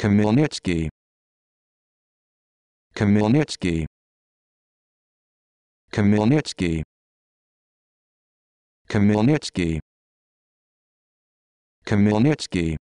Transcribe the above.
Kamilnitsky. Kamilnitsky. Kamilnitsky. Kamilnitsky. Kamilnitsky.